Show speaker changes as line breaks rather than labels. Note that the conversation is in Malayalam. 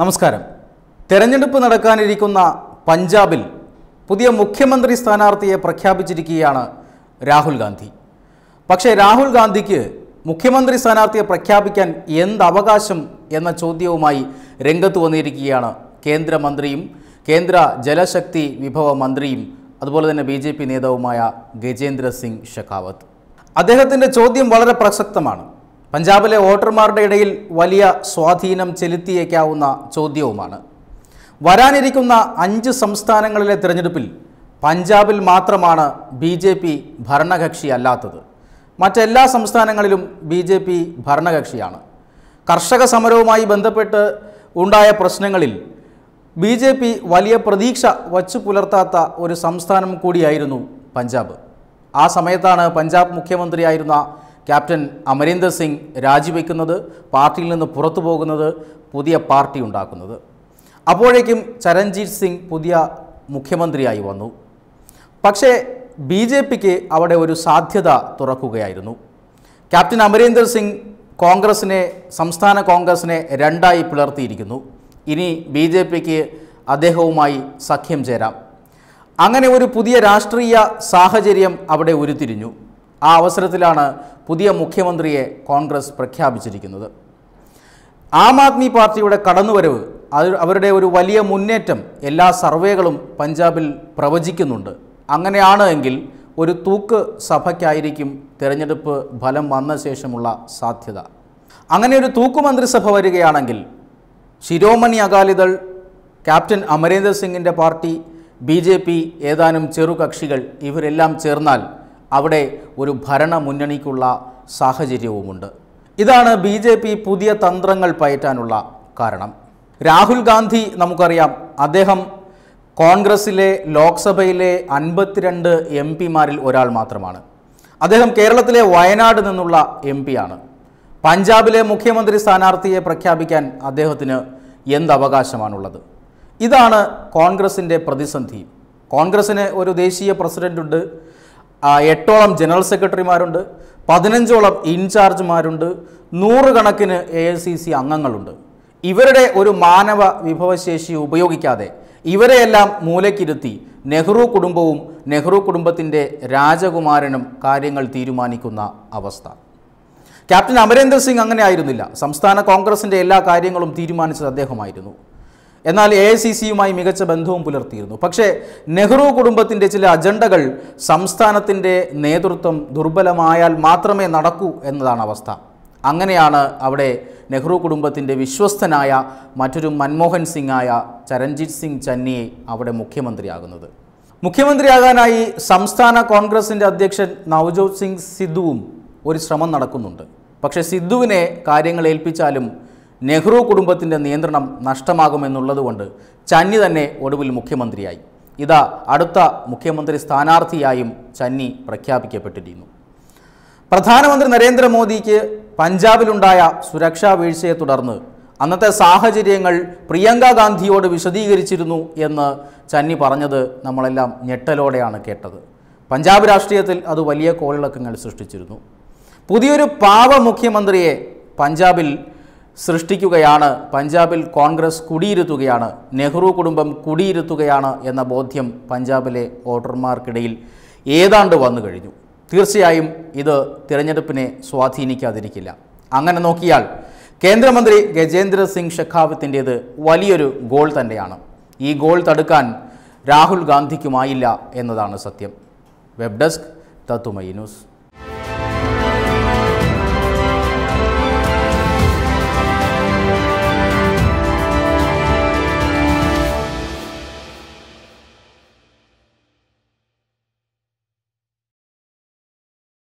നമസ്കാരം തെരഞ്ഞെടുപ്പ് നടക്കാനിരിക്കുന്ന പഞ്ചാബിൽ പുതിയ മുഖ്യമന്ത്രി സ്ഥാനാർത്ഥിയെ പ്രഖ്യാപിച്ചിരിക്കുകയാണ് രാഹുൽ ഗാന്ധി പക്ഷേ രാഹുൽ ഗാന്ധിക്ക് മുഖ്യമന്ത്രി സ്ഥാനാർത്ഥിയെ പ്രഖ്യാപിക്കാൻ എന്ത് അവകാശം എന്ന ചോദ്യവുമായി രംഗത്ത് വന്നിരിക്കുകയാണ് കേന്ദ്രമന്ത്രിയും കേന്ദ്ര ജലശക്തി വിഭവ മന്ത്രിയും അതുപോലെ തന്നെ ബി നേതാവുമായ ഗജേന്ദ്ര സിംഗ് ഷെഖാവത്ത് അദ്ദേഹത്തിൻ്റെ ചോദ്യം വളരെ പ്രസക്തമാണ് പഞ്ചാബിലെ വോട്ടർമാരുടെ ഇടയിൽ വലിയ സ്വാധീനം ചെലുത്തിയേക്കാവുന്ന ചോദ്യവുമാണ് വരാനിരിക്കുന്ന അഞ്ച് സംസ്ഥാനങ്ങളിലെ തിരഞ്ഞെടുപ്പിൽ പഞ്ചാബിൽ മാത്രമാണ് ബി ജെ പി ഭരണകക്ഷി അല്ലാത്തത് മറ്റെല്ലാ സംസ്ഥാനങ്ങളിലും ബി ജെ പി ഭരണകക്ഷിയാണ് കർഷക സമരവുമായി ബന്ധപ്പെട്ട് ഉണ്ടായ പ്രശ്നങ്ങളിൽ ബി ജെ പി വലിയ പ്രതീക്ഷ വച്ചു പുലർത്താത്ത ഒരു സംസ്ഥാനം കൂടിയായിരുന്നു പഞ്ചാബ് ആ സമയത്താണ് പഞ്ചാബ് മുഖ്യമന്ത്രിയായിരുന്ന ക്യാപ്റ്റൻ അമരീന്ദർ സിംഗ് രാജിവെക്കുന്നത് പാർട്ടിയിൽ നിന്ന് പുറത്തു പോകുന്നത് പുതിയ പാർട്ടി ഉണ്ടാക്കുന്നത് അപ്പോഴേക്കും ചരൺജീത് സിംഗ് പുതിയ മുഖ്യമന്ത്രിയായി വന്നു പക്ഷേ ബി ജെ പിക്ക് അവിടെ ഒരു സാധ്യത തുറക്കുകയായിരുന്നു ക്യാപ്റ്റൻ അമരീന്ദർ സിംഗ് കോൺഗ്രസിനെ സംസ്ഥാന കോൺഗ്രസിനെ രണ്ടായി പിളർത്തിയിരിക്കുന്നു ഇനി ബി ജെ പിക്ക് അദ്ദേഹവുമായി സഖ്യം ചേരാം അങ്ങനെ ഒരു പുതിയ രാഷ്ട്രീയ സാഹചര്യം അവിടെ ഉരുത്തിരിഞ്ഞു ആ അവസരത്തിലാണ് പുതിയ മുഖ്യമന്ത്രിയെ കോൺഗ്രസ് പ്രഖ്യാപിച്ചിരിക്കുന്നത് ആം ആദ്മി പാർട്ടിയുടെ കടന്നുവരവ് അത് അവരുടെ ഒരു വലിയ മുന്നേറ്റം എല്ലാ സർവേകളും പഞ്ചാബിൽ പ്രവചിക്കുന്നുണ്ട് അങ്ങനെയാണ് എങ്കിൽ ഒരു തൂക്ക് സഭയ്ക്കായിരിക്കും തിരഞ്ഞെടുപ്പ് ഫലം വന്ന ശേഷമുള്ള സാധ്യത അങ്ങനെ ഒരു തൂക്ക് മന്ത്രിസഭ വരികയാണെങ്കിൽ ശിരോമണി അകാലിദൾ ക്യാപ്റ്റൻ അമരേന്ദർ സിംഗിൻ്റെ പാർട്ടി ബി ജെ പി ഏതാനും ചെറുകക്ഷികൾ ഇവരെല്ലാം ചേർന്നാൽ അവിടെ ഒരു ഭരണ മുന്നണിക്കുള്ള സാഹചര്യവുമുണ്ട് ഇതാണ് ബി ജെ പി പുതിയ തന്ത്രങ്ങൾ പയറ്റാനുള്ള കാരണം രാഹുൽ ഗാന്ധി നമുക്കറിയാം അദ്ദേഹം കോൺഗ്രസിലെ ലോക്സഭയിലെ അൻപത്തിരണ്ട് എം പിമാരിൽ ഒരാൾ മാത്രമാണ് അദ്ദേഹം കേരളത്തിലെ വയനാട് നിന്നുള്ള എം പിയാണ് പഞ്ചാബിലെ മുഖ്യമന്ത്രി സ്ഥാനാർത്ഥിയെ പ്രഖ്യാപിക്കാൻ അദ്ദേഹത്തിന് എന്ത് അവകാശമാണുള്ളത് ഇതാണ് കോൺഗ്രസിൻ്റെ പ്രതിസന്ധി കോൺഗ്രസ്സിന് ഒരു ദേശീയ പ്രസിഡൻ്റുണ്ട് എട്ടോളം ജനറൽ സെക്രട്ടറിമാരുണ്ട് പതിനഞ്ചോളം ഇൻചാർജ്മാരുണ്ട് നൂറുകണക്കിന് എ ഐ സി സി അംഗങ്ങളുണ്ട് ഇവരുടെ ഒരു മാനവ വിഭവശേഷി ഉപയോഗിക്കാതെ ഇവരെയെല്ലാം മൂലക്കിരുത്തി നെഹ്റു കുടുംബവും നെഹ്റു കുടുംബത്തിൻ്റെ രാജകുമാരനും കാര്യങ്ങൾ തീരുമാനിക്കുന്ന അവസ്ഥ ക്യാപ്റ്റൻ അമരേന്ദർ സിംഗ് അങ്ങനെ ആയിരുന്നില്ല സംസ്ഥാന കോൺഗ്രസിൻ്റെ എല്ലാ കാര്യങ്ങളും തീരുമാനിച്ചത് അദ്ദേഹമായിരുന്നു എന്നാൽ എ ഐ സി സിയുമായി മികച്ച ബന്ധവും പുലർത്തിയിരുന്നു പക്ഷേ നെഹ്റു കുടുംബത്തിൻ്റെ ചില അജണ്ടകൾ സംസ്ഥാനത്തിൻ്റെ നേതൃത്വം ദുർബലമായാൽ മാത്രമേ നടക്കൂ എന്നതാണ് അവസ്ഥ അങ്ങനെയാണ് അവിടെ നെഹ്റു കുടുംബത്തിൻ്റെ വിശ്വസ്തനായ മറ്റൊരു മൻമോഹൻ സിംഗായ ചരൺജിത് സിംഗ് ചന്നിയെ അവിടെ മുഖ്യമന്ത്രിയാകുന്നത് മുഖ്യമന്ത്രിയാകാനായി സംസ്ഥാന കോൺഗ്രസിൻ്റെ അധ്യക്ഷൻ നവജോത് സിംഗ് സിദ്ധുവും ഒരു ശ്രമം നടക്കുന്നുണ്ട് പക്ഷേ സിദ്ധുവിനെ കാര്യങ്ങൾ ഏൽപ്പിച്ചാലും നെഹ്റു കുടുംബത്തിൻ്റെ നിയന്ത്രണം നഷ്ടമാകുമെന്നുള്ളതുകൊണ്ട് ചന്നി തന്നെ ഒടുവിൽ മുഖ്യമന്ത്രിയായി ഇതാ അടുത്ത മുഖ്യമന്ത്രി സ്ഥാനാർത്ഥിയായും ചന്നി പ്രഖ്യാപിക്കപ്പെട്ടിരുന്നു പ്രധാനമന്ത്രി നരേന്ദ്രമോദിക്ക് പഞ്ചാബിലുണ്ടായ സുരക്ഷാ വീഴ്ചയെ തുടർന്ന് അന്നത്തെ സാഹചര്യങ്ങൾ പ്രിയങ്ക ഗാന്ധിയോട് വിശദീകരിച്ചിരുന്നു എന്ന് ചന്നി പറഞ്ഞത് നമ്മളെല്ലാം ഞെട്ടലോടെയാണ് കേട്ടത് പഞ്ചാബ് രാഷ്ട്രീയത്തിൽ അത് വലിയ കോളിളക്കങ്ങൾ സൃഷ്ടിച്ചിരുന്നു പുതിയൊരു പാവ മുഖ്യമന്ത്രിയെ പഞ്ചാബിൽ സൃഷ്ടിക്കുകയാണ് പഞ്ചാബിൽ കോൺഗ്രസ് കുടിയിരുത്തുകയാണ് നെഹ്റു കുടുംബം കുടിയിരുത്തുകയാണ് എന്ന ബോധ്യം പഞ്ചാബിലെ വോട്ടർമാർക്കിടയിൽ ഏതാണ്ട് വന്നു കഴിഞ്ഞു തീർച്ചയായും ഇത് തിരഞ്ഞെടുപ്പിനെ സ്വാധീനിക്കാതിരിക്കില്ല അങ്ങനെ നോക്കിയാൽ കേന്ദ്രമന്ത്രി ഗജേന്ദ്ര സിംഗ് ഷെഖാവത്തിൻ്റേത് വലിയൊരു ഗോൾ തന്നെയാണ് ഈ ഗോൾ തടുക്കാൻ രാഹുൽ ഗാന്ധിക്കുമായില്ല എന്നതാണ് സത്യം വെബ് ഡെസ്ക് തത്തുമൈ ന്യൂസ്